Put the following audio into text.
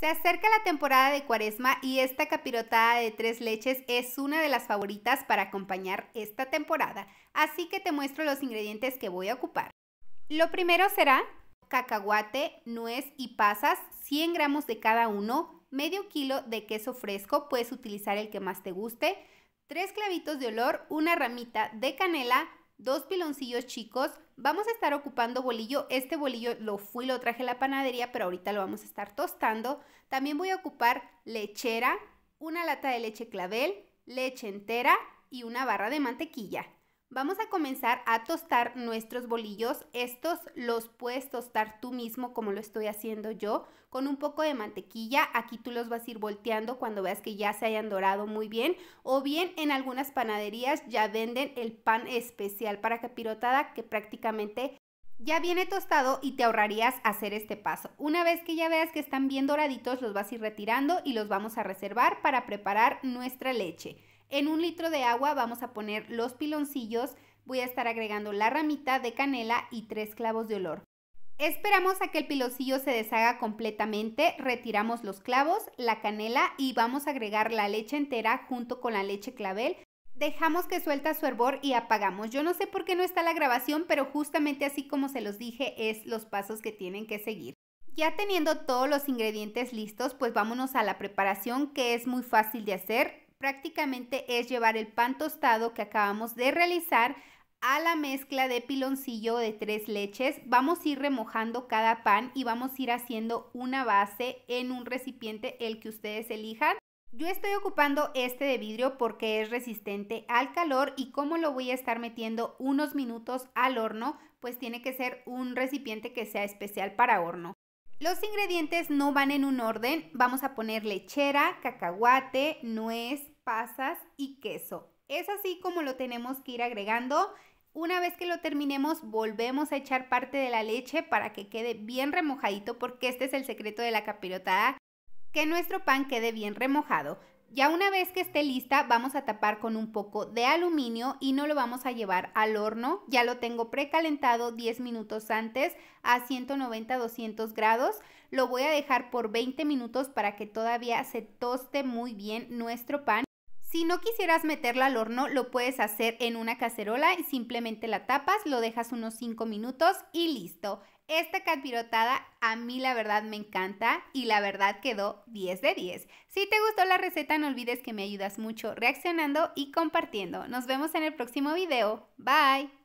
Se acerca la temporada de cuaresma y esta capirotada de tres leches es una de las favoritas para acompañar esta temporada, así que te muestro los ingredientes que voy a ocupar. Lo primero será cacahuate, nuez y pasas, 100 gramos de cada uno, medio kilo de queso fresco, puedes utilizar el que más te guste, tres clavitos de olor, una ramita de canela, dos piloncillos chicos. Vamos a estar ocupando bolillo. Este bolillo lo fui, lo traje a la panadería, pero ahorita lo vamos a estar tostando. También voy a ocupar lechera, una lata de leche clavel, leche entera y una barra de mantequilla. Vamos a comenzar a tostar nuestros bolillos. Estos los puedes tostar tú mismo como lo estoy haciendo yo con un poco de mantequilla. Aquí tú los vas a ir volteando cuando veas que ya se hayan dorado muy bien. O bien en algunas panaderías ya venden el pan especial para capirotada que prácticamente ya viene tostado y te ahorrarías hacer este paso. Una vez que ya veas que están bien doraditos los vas a ir retirando y los vamos a reservar para preparar nuestra leche. En un litro de agua vamos a poner los piloncillos, voy a estar agregando la ramita de canela y tres clavos de olor. Esperamos a que el piloncillo se deshaga completamente, retiramos los clavos, la canela y vamos a agregar la leche entera junto con la leche clavel. Dejamos que suelta su hervor y apagamos. Yo no sé por qué no está la grabación, pero justamente así como se los dije es los pasos que tienen que seguir. Ya teniendo todos los ingredientes listos, pues vámonos a la preparación que es muy fácil de hacer prácticamente es llevar el pan tostado que acabamos de realizar a la mezcla de piloncillo de tres leches. Vamos a ir remojando cada pan y vamos a ir haciendo una base en un recipiente, el que ustedes elijan. Yo estoy ocupando este de vidrio porque es resistente al calor y como lo voy a estar metiendo unos minutos al horno, pues tiene que ser un recipiente que sea especial para horno. Los ingredientes no van en un orden. Vamos a poner lechera, cacahuate, nuez, pasas y queso. Es así como lo tenemos que ir agregando. Una vez que lo terminemos, volvemos a echar parte de la leche para que quede bien remojadito porque este es el secreto de la capirotada, que nuestro pan quede bien remojado. Ya una vez que esté lista, vamos a tapar con un poco de aluminio y no lo vamos a llevar al horno. Ya lo tengo precalentado 10 minutos antes a 190-200 grados. Lo voy a dejar por 20 minutos para que todavía se toste muy bien nuestro pan. Si no quisieras meterla al horno, lo puedes hacer en una cacerola y simplemente la tapas, lo dejas unos 5 minutos y listo. Esta capirotada a mí la verdad me encanta y la verdad quedó 10 de 10. Si te gustó la receta no olvides que me ayudas mucho reaccionando y compartiendo. Nos vemos en el próximo video. Bye.